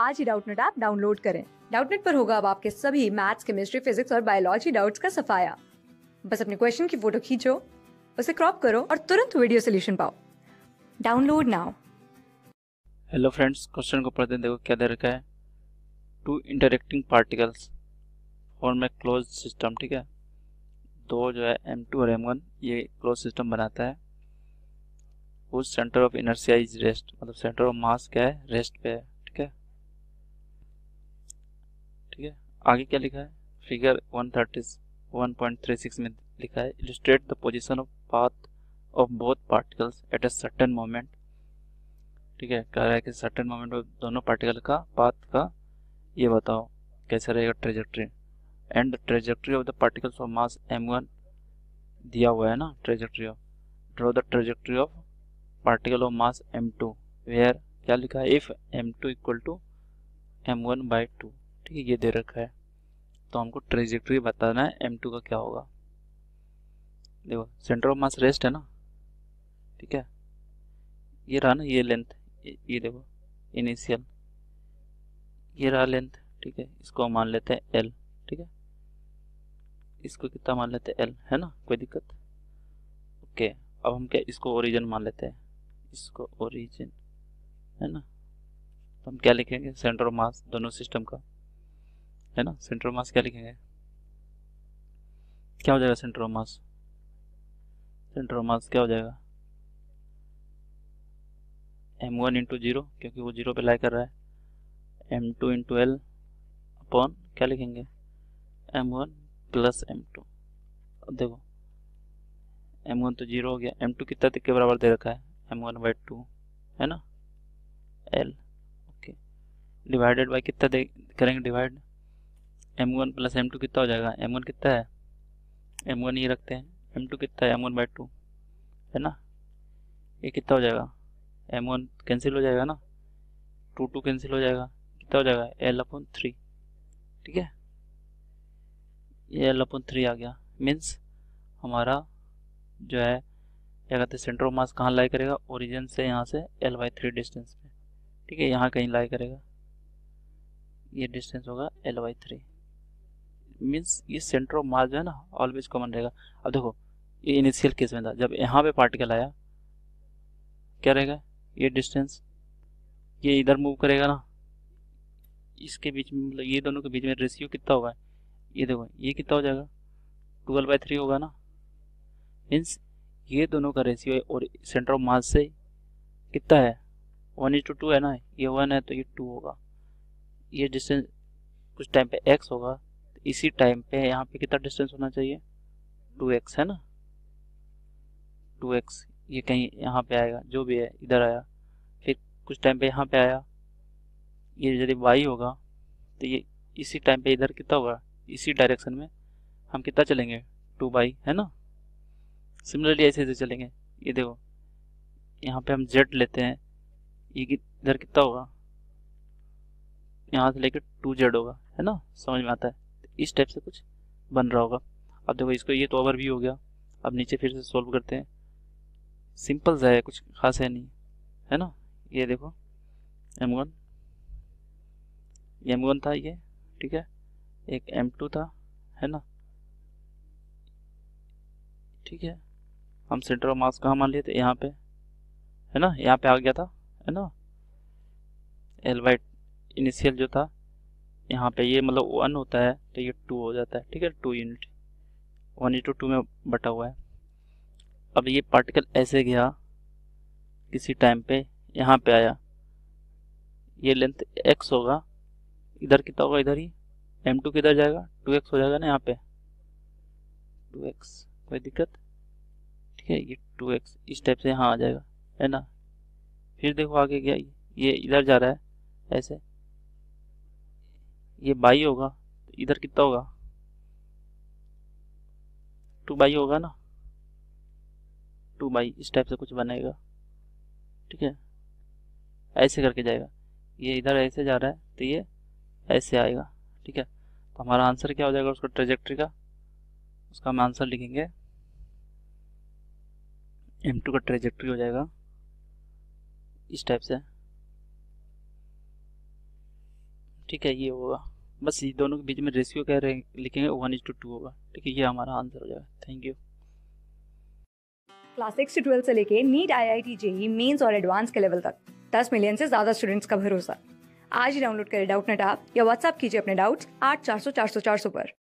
आज ही Doubtnut app download करें डाउटनेट पर होगा अब आपके सभी मैथ्स केमिस्ट्री फिजिक्स और बायोलॉजी डाउट्स का सफाया बस अपने क्वेश्चन की फोटो खींचो उसे क्रॉप करो और तुरंत वीडियो सोल्यूशन पाओ download now hello friends question को पढ़ते देखो क्या दे रखा है two interacting particles form a close system ठीक है दो जो है एम टू और एम वन ये क्लोज सिस्टम बनाता है उस centre of inertia is rest मतलब सेंटर ऑफ मास क्या है रेस्ट पे है ठीक है आगे क्या लिखा है फिगर 131.36 में लिखा है illustrate the position of path of both particles at a certain moment ठीक है कह रहा है कि सर्टन मोमेंट में दोनों पार्टिकल का पाथ का ये बताओ कैसे रहेगा trajectory and trajectory of the particles of mass M one दिया हुआ है ना trajectory of draw the trajectory of particle of mass M two where क्या लिखा है if M two equal to M one by two ठीक है ये दे रखा है तो हमको ट्रेजेक्ट्री बताना है एम टू का क्या होगा देखो सेंटर ऑफ मास रेस्ट है ना ठीक है ये रहा ना ये लेंथ ये देखो इनिशियल ये रहा लेंथ ठीक है इसको मान लेते हैं एल ठीक है इसको कितना मान लेते हैं एल है ना कोई दिक्कत ओके अब हम क्या इसको ओरिजिन मान लेते हैं इसको ओरिजिन है ना तो हम क्या लिखेंगे सेंटर ऑफ मास दोनों सिस्टम का है ना सेंट्रो मास क्या लिखेंगे क्या हो जाएगा सेंट्रो मास सेंट्रो मास क्या हो जाएगा एम वन इंटू जीरो क्योंकि वो जीरो पे लाई कर रहा है M two into L upon क्या लिखेंगे M one plus M two अब देखो एम वन तो जीरो हो गया एम टू कितना तक के बराबर दे रखा है एम वन बाई टू है ना एल ओके डिवाइडेड बाई कितना दे करेंगे divide M one plus M two कितना हो जाएगा एम वन कितना है एम वन ये रखते हैं एम टू कितना है एम वन बाई टू है ना ये कितना हो जाएगा एम वन कैंसिल हो जाएगा ना टू टू कैंसिल हो जाएगा कितना हो जाएगा एल अपन थ्री ठीक है ये एल अपन थ्री आ गया मीन्स हमारा जो है क्या कहते हैं सेंटर ऑफ मास कहाँ लाई करेगा ओरिजिन से यहाँ से एल बाई थ्री डिस्टेंस पे ठीक है यहाँ कहीं लाई करेगा ये डिस्टेंस होगा एल बाई थ्री मीन्स ये सेंट्रो मास जो है ना ऑलवेज कॉमन रहेगा अब देखो ये इनिशियल केस में था जब यहाँ पे पार्टिकल आया क्या रहेगा ये डिस्टेंस ये इधर मूव करेगा ना इसके बीच में मतलब ये दोनों के बीच में रेशियो कितना होगा ये देखो ये कितना हो जाएगा ट्वेल्व बाई थ्री होगा ना मीन्स ये दोनों का रेशियो है और सेंटर ऑफ मास से कितना है वन इंटू टू है ना ये वन है तो ये टू होगा ये डिस्टेंस कुछ टाइम पे एक्स होगा इसी टाइम पे यहाँ पे कितना डिस्टेंस होना चाहिए टू एक्स है ना टू एक्स ये कहीं यहाँ पे आएगा जो भी है इधर आया फिर कुछ टाइम पे यहाँ पे आया ये यदि वाई होगा तो ये इसी टाइम पे इधर कितना होगा इसी डायरेक्शन में हम कितना चलेंगे टू बाई है ना सिमिलरली ऐसे ऐसे चलेंगे ये देखो यहाँ पे हम जेड लेते हैं ये इधर कितना होगा यहाँ से लेकर टू जेड होगा है ना समझ में आता है इस टाइप से कुछ बन रहा होगा अब देखो इसको ये तो ओवर भी हो गया अब नीचे फिर से सॉल्व करते हैं सिंपल सा है कुछ खास है नहीं है ना ये देखो एम वन एम वन था ये ठीक है एक एम टू था है ना ठीक है हम सेंटर ऑफ मास कहाँ मान लिए थे यहाँ पे है ना यहाँ पे आ गया था है ना एल वाइट इनिशियल जो था यहाँ पे ये मतलब वन होता है तो ये टू हो जाता है ठीक है two unit one into two में बटा हुआ है अब ये पार्टिकल ऐसे गया किसी टाइम पे यहाँ पे आया ये लेंथ एक्स होगा इधर कितना होगा इधर ही एम टू किधर जाएगा टू एक्स हो जाएगा ना यहाँ पे टू एक्स कोई दिक्कत ठीक है ये टू एक्स इस टाइप से यहाँ आ जाएगा है ना फिर देखो आगे गया ये इधर जा रहा है ऐसे ये बाई होगा तो इधर कितना होगा टू बाई होगा ना टू बाई इस टाइप से कुछ बनेगा ठीक है ऐसे करके जाएगा ये इधर ऐसे जा रहा है तो ये ऐसे आएगा ठीक है तो हमारा आंसर क्या हो जाएगा उसका ट्रेजेक्ट्री का उसका हम आंसर लिखेंगे एम टू का ट्रेजेक्ट्री हो जाएगा इस टाइप से ठीक है ये होगा बस ये दोनों के बीच में रेशियो क्या लिखेंगे वन इज टू टू होगा ठीक है ये हमारा आंसर हो जाएगा thank you class six to twelfth से लेके NEET I I T JEE mains और एडवांस के लेवल तक दस मिलियन से ज्यादा स्टूडेंट्स का भरोसा आज ही डाउनलोड करें डाउट नेट ऐप या व्हाट्सअप कीजिए अपने डाउट्स आठ चार सौ चार सौ चार सौ पर